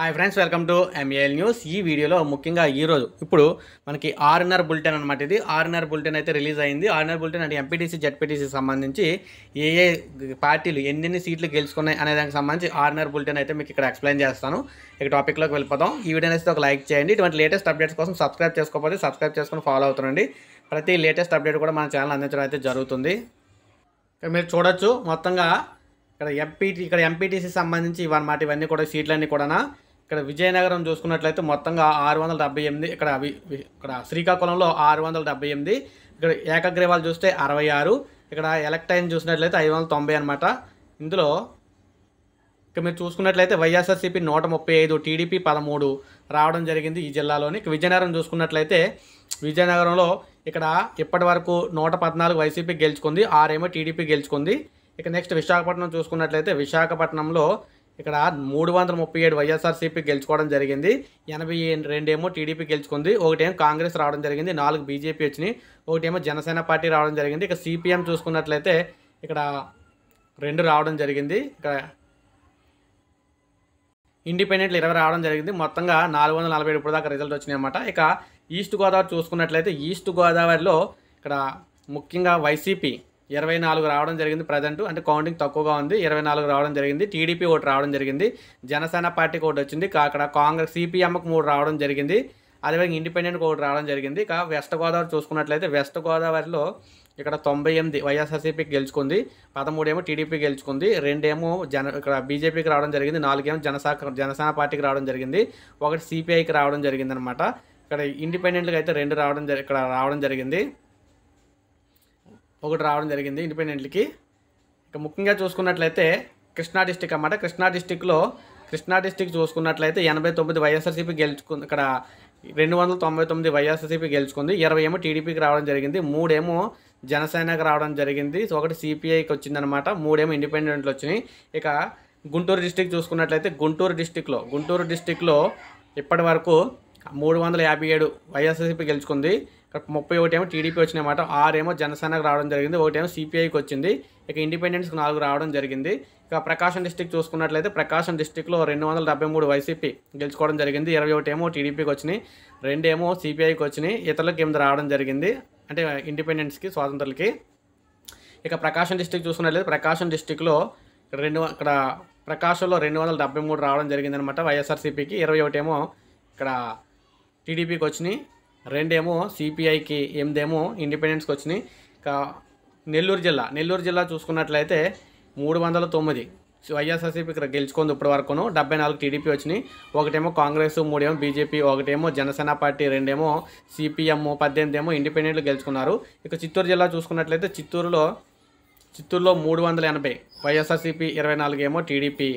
hi friends welcome to MAL news ఈ వీడియోలో ముఖ్యంగా ఈరోజు ఇప్పుడు మనకి ఆర్ఎన్ఆర్ బులెటిన్ అనమాట ఇది ఆర్ఎన్ఆర్ బులెటిన్ అయితే రిలీజ్ అయింది ఆర్ఎన్ఆర్ బులెటిన్ అంటే ఎంపీటీసీ జడ్పీటీసీ సంబంధించి ఏ ఏ పార్టీలు ఎన్నెన్ని సీట్లు గెలుచుకున్నాయి అనే దానికి సంబంధించి ఆర్ఎన్ఆర్ బులెటిన్ అయితే మీకు ఇక్కడ ఎక్స్ప్లెయిన్ చేస్తాను ఇక టాపిక్లోకి వెళ్ళిపోతాం ఈ వీడియో అయితే ఒక లైక్ చేయండి ఇటువంటి లేటెస్ట్ అప్డేట్స్ కోసం సబ్స్క్రైబ్ చేసుకోకపోతే సబ్స్క్రైబ్ చేసుకుని ఫాలో అవుతుండండి ప్రతి లేటెస్ట్ అప్డేట్ కూడా మన ఛానల్ అందించడం అయితే జరుగుతుంది మీరు చూడొచ్చు మొత్తంగా ఇక్కడ ఎంపీటీ ఇక్కడ ఎంపీటీసీ సంబంధించి ఇవన్నమాట ఇవన్నీ కూడా సీట్లన్నీ కూడా ఇక్కడ విజయనగరం చూసుకున్నట్లయితే మొత్తంగా ఆరు వందల డెబ్బై ఎనిమిది ఇక్కడ ఇక్కడ శ్రీకాకుళంలో ఆరు వందల డెబ్బై ఎనిమిది ఇక్కడ ఏకగ్రీవాలు చూస్తే అరవై ఆరు ఇక్కడ ఎలక్ట్రైన్ చూసినట్లయితే ఐదు వందల తొంభై అనమాట ఇందులో ఇక మీరు చూసుకున్నట్లయితే వైఎస్ఆర్సీపీ నూట ముప్పై ఐదు టీడీపీ పదమూడు రావడం జరిగింది ఈ జిల్లాలోని విజయనగరం చూసుకున్నట్లయితే విజయనగరంలో ఇక్కడ ఇప్పటి వరకు నూట పద్నాలుగు వైసీపీ గెలుచుకుంది ఆరేమో టీడీపీ గెలుచుకుంది ఇక నెక్స్ట్ విశాఖపట్నం చూసుకున్నట్లయితే విశాఖపట్నంలో ఇక్కడ మూడు వందల ముప్పై ఏడు వైఎస్ఆర్సీపీ గెలుచుకోవడం జరిగింది ఎనభై రెండేమో టీడీపీ గెలుచుకుంది ఒకటేమో కాంగ్రెస్ రావడం జరిగింది నాలుగు బీజేపీ వచ్చినాయి ఒకటేమో జనసేన పార్టీ రావడం జరిగింది ఇక సిపిఎం చూసుకున్నట్లయితే ఇక్కడ రెండు రావడం జరిగింది ఇక్కడ ఇండిపెండెంట్లు ఇరవై రావడం జరిగింది మొత్తంగా నాలుగు వందల నలభై ఏడు దాకా రిజల్ట్ వచ్చినాయన్నమాట ఇక ఈస్ట్ గోదావరి చూసుకున్నట్లయితే ఈస్ట్ గోదావరిలో ఇక్కడ ముఖ్యంగా వైసీపీ ఇరవై నాలుగు రావడం జరిగింది ప్రజెంట్ అంటే కౌంటింగ్ తక్కువగా ఉంది ఇరవై నాలుగు రావడం జరిగింది టీడీపీ ఒకటి రావడం జరిగింది జనసేన పార్టీకి ఒకటి వచ్చింది అక్కడ కాంగ్రెస్ సిపిఎంకి మూడు రావడం జరిగింది అదేవిధంగా ఇండిపెండెంట్కి ఒకటి రావడం జరిగింది ఇక వెస్ట్ గోదావరి చూసుకున్నట్లయితే వెస్ట్ గోదావరిలో ఇక్కడ తొంభై ఎనిమిది వైఎస్ఆర్సీపీకి గెలుచుకుంది పదమూడేమో టీడీపీ గెలుచుకుంది రెండేమో జన ఇక్కడ బీజేపీకి రావడం జరిగింది నాలుగేమో జనసా జనసేన పార్టీకి రావడం జరిగింది ఒకటి సిపిఐకి రావడం జరిగింది అనమాట ఇక్కడ ఇండిపెండెంట్గా అయితే రెండు రావడం ఇక్కడ రావడం జరిగింది ఒకటి రావడం జరిగింది ఇండిపెండెంట్కి ఇక ముఖ్యంగా చూసుకున్నట్లయితే కృష్ణా డిస్టిక్ అన్నమాట కృష్ణా డిస్టిక్లో కృష్ణా డిస్టిక్ చూసుకున్నట్లయితే ఎనభై తొమ్మిది వైఎస్ఆర్సీపీ గెలుచుకుంది ఇక్కడ రెండు వందల తొంభై తొమ్మిది వైఎస్ఆర్సీపీ గెలుచుకుంది ఇరవై ఏమో టీడీపీకి రావడం జరిగింది మూడేమో జనసేనకు రావడం జరిగింది ఒకటి సిపిఐకి వచ్చిందనమాట మూడేమో ఇండిపెండెంట్లు వచ్చినాయి ఇక గుంటూరు డిస్టిక్ చూసుకున్నట్లయితే గుంటూరు డిస్టిక్లో గుంటూరు డిస్టిక్లో ఇప్పటి వరకు మూడు వందల యాభై ఏడు వైఎస్ఆర్సీపీ గెలుచుకుంది ఇక్కడ ముప్పై ఒకటేమో టీడీపీ వచ్చినమాట ఆరేమో జనసేనకు రావడం జరిగింది ఒకటేమో సిపిఐకి వచ్చింది ఇక ఇండిపెండెన్స్కి నాలుగు రావడం జరిగింది ఇక ప్రకాశం డిస్టిక్ చూసుకున్నట్లయితే ప్రకాశం డిస్టిక్లో రెండు వందల డెబ్బై మూడు వైసీపీ గెలుచుకోవడం జరిగింది ఇరవై ఒకటేమో టీడీపీకి వచ్చినాయి రెండేమో సిపిఐకి వచ్చినాయి ఇతరులకు ఎనిమిది రావడం జరిగింది అంటే ఇండిపెండెన్స్కి స్వాతంత్రులకి ఇక ప్రకాశం డిస్టిక్ చూసుకున్నట్లయితే ప్రకాశం డిస్టిక్లో రెండు ఇక్కడ ప్రకాశంలో రెండు వందల డెబ్బై మూడు రావడం జరిగిందనమాట వైఎస్ఆర్సీపీకి ఇరవై ఒకటేమో ఇక్కడ టీడీపీకి వచ్చినాయి రెండేమో సిపిఐకి ఎనిమిదేమో ఇండిపెండెన్స్కి వచ్చినాయి ఇంకా నెల్లూరు జిల్లా నెల్లూరు జిల్లా చూసుకున్నట్లయితే మూడు వందల తొమ్మిది వైఎస్ఆర్సీపీ ఇక్కడ గెలుచుకుంది ఇప్పటి వరకును డెబ్బై నాలుగు టీడీపీ వచ్చినాయి ఒకటేమో కాంగ్రెస్ మూడేమో బీజేపీ ఒకటేమో జనసేన పార్టీ రెండేమో సిపిఎం పద్దెనిమిది ఏమో ఇండిపెండెంట్లు గెలుచుకున్నారు ఇక చిత్తూరు జిల్లా చూసుకున్నట్లయితే చిత్తూరులో చిత్తూరులో మూడు వందల ఎనభై వైఎస్ఆర్సీపీ ఇరవై నాలుగు ఏమో టీడీపీ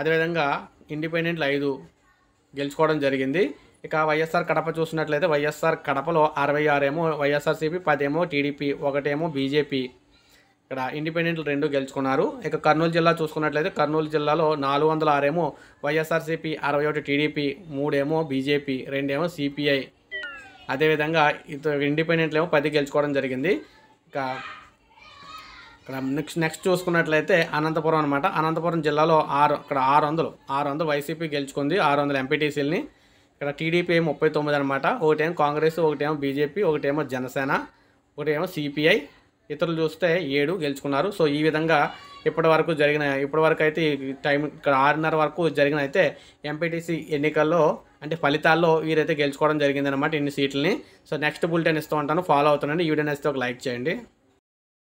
అదేవిధంగా ఇండిపెండెంట్లు ఐదు గెలుచుకోవడం జరిగింది ఇక వైఎస్ఆర్ కడప చూసినట్లయితే వైఎస్ఆర్ కడపలో అరవై ఆరేమో వైఎస్ఆర్సీపీ పదేమో టీడీపీ ఒకటేమో బీజేపీ ఇక్కడ ఇండిపెండెంట్లు రెండు గెలుచుకున్నారు ఇక కర్నూలు జిల్లా చూసుకున్నట్లయితే కర్నూలు జిల్లాలో నాలుగు వందల ఆరేమో వైఎస్ఆర్సీపీ అరవై ఒకటి టీడీపీ మూడేమో బీజేపీ రెండేమో సిపిఐ అదేవిధంగా ఇత ఇండిపెండెంట్లు ఏమో పది గెలుచుకోవడం జరిగింది ఇక ఇక్కడ నెక్స్ట్ నెక్స్ట్ చూసుకున్నట్లయితే అనంతపురం అనమాట అనంతపురం జిల్లాలో ఆరు ఇక్కడ ఆరు వందలు ఆరు వందలు వైసీపీ గెలుచుకుంది ఆరు వందల ఎంపీటీసీలని ఇక్కడ టీడీపీ ముప్పై తొమ్మిది అనమాట ఒకటేమో కాంగ్రెస్ ఒకటేమో బీజేపీ ఒకటేమో జనసేన ఒకటేమో సిపిఐ ఇతరులు చూస్తే ఏడు గెలుచుకున్నారు సో ఈ విధంగా ఇప్పటి వరకు జరిగిన ఇప్పటి వరకు అయితే టైం ఇక్కడ ఆరున్నర వరకు జరిగిన అయితే ఎంపీటీసీ ఎన్నికల్లో అంటే ఫలితాల్లో వీరైతే గెలుచుకోవడం జరిగిందనమాట ఇన్ని సీట్లని సో నెక్స్ట్ బులెటిన్ ఇస్తూ ఉంటాను ఫాలో అవుతున్నాను ఈ వీడియో నేస్తే ఒక లైక్ చేయండి